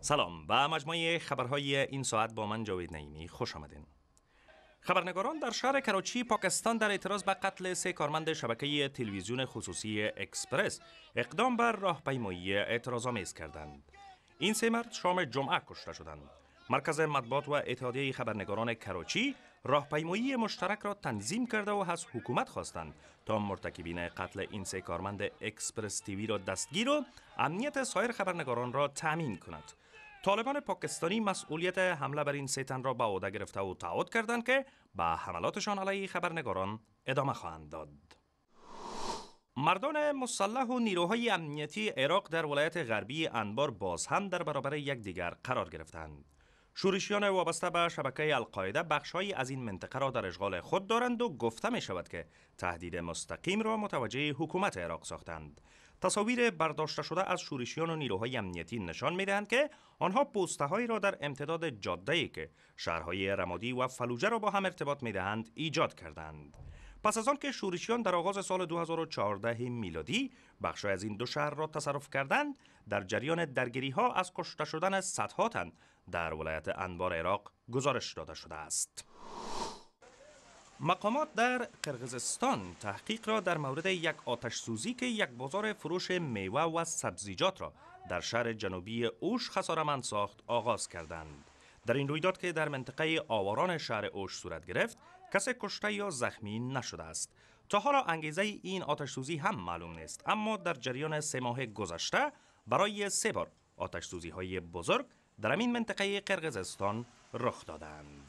سلام و مجموعه خبرهای این ساعت با من جاوید نعیمی خوش آمدین خبرنگاران در شهر کراچی پاکستان در اعتراض به قتل سه کارمند شبکه تلویزیون خصوصی اکسپرس اقدام بر راهپیمایی اعتراض آمیز کردند این سه مرد شام جمعه کشته شدند مرکز مطبوعات و اتحادیه خبرنگاران کراچی راهپیمایی مشترک را تنظیم کرده و از حکومت خواستند تا مرتکبین قتل این سه کارمند اکسپرس تیوی را دستگیر و امنیت سایر خبرنگاران را تامین کند طالبان پاکستانی مسئولیت حمله بر این سیتن را به عهده گرفته و تعهد کردند که به حملاتشان علیه خبرنگاران ادامه خواهند داد. مردان مسلح و نیروهای امنیتی عراق در ولایت غربی انبار باز هم در برابر دیگر قرار گرفتند. شورشیان وابسته به شبکه القاعده بخشهایی از این منطقه را در اشغال خود دارند و گفته می شود که تهدید مستقیم را متوجه حکومت عراق ساختند. تصاویر برداشته شده از شورشیان و نیروهای امنیتی نشان میدهند که آنها پوسته هایی را در امتداد جاده ای که شهرهای رمادی و فلوجه را با هم ارتباط میدهند ایجاد کردند پس از آن که شورشیان در آغاز سال 2014 میلادی بخش از این دو شهر را تصرف کردند در جریان درگیری ها از کشته شدن صدها تن در ولایت انبار عراق گزارش داده شده است مقامات در قرغزستان تحقیق را در مورد یک آتش سوزی که یک بازار فروش میوه و سبزیجات را در شهر جنوبی اوش خسارمند ساخت آغاز کردند. در این رویداد که در منطقه آواران شهر اوش صورت گرفت، کسی کشته یا زخمی نشده است. تا حالا انگیزه این آتش سوزی هم معلوم نیست، اما در جریان سه ماه گذشته برای سه بار آتش سوزی های بزرگ در این منطقه قرغزستان رخ دادند.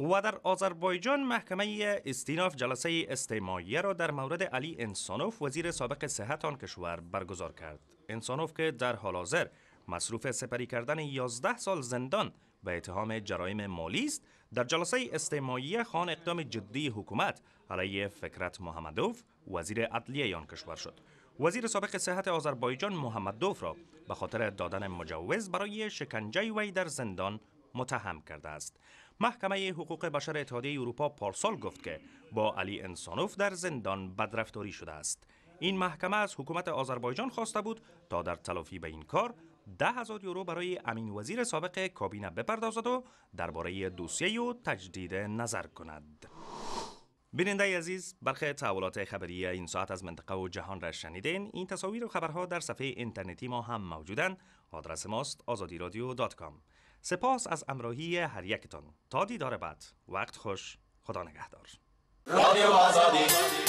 و در آذربایجان محکمه استیناف جلسه استیمایی را در مورد علی انسانوف وزیر سابق صحت آن کشور برگزار کرد انسانوف که در حال حاضر مصروف سپری کردن 11 سال زندان به اتهام جرایم مالی است در جلسه استیمایی خان اقدام جدی حکومت علیه فکرت محمدوف وزیر عدلیه آن کشور شد وزیر سابق صحت آذربایجان محمدوف را به خاطر دادن مجوز برای شکنجه وی در زندان متهم کرده است محکمه حقوق بشر اتحادیه اروپا پارسال گفت که با علی انسانوف در زندان بدرفتاری شده است این محکمه از حکومت آذربایجان خواسته بود تا در تلافی به این کار ده هزار یورو برای امین وزیر سابق کابینه بپردازد و درباره دوسیه او تجدید نظر کند بیننده عزیز برخی تحولات خبری این ساعت از منطقه و جهان را شنیدین این تصاویر و خبرها در صفحه اینترنتی ما هم موجودن آدرس ماست آزادی رادیو سپاس از امراهی هر یکتان تا دیدار بعد وقت خوش خدا نگهدار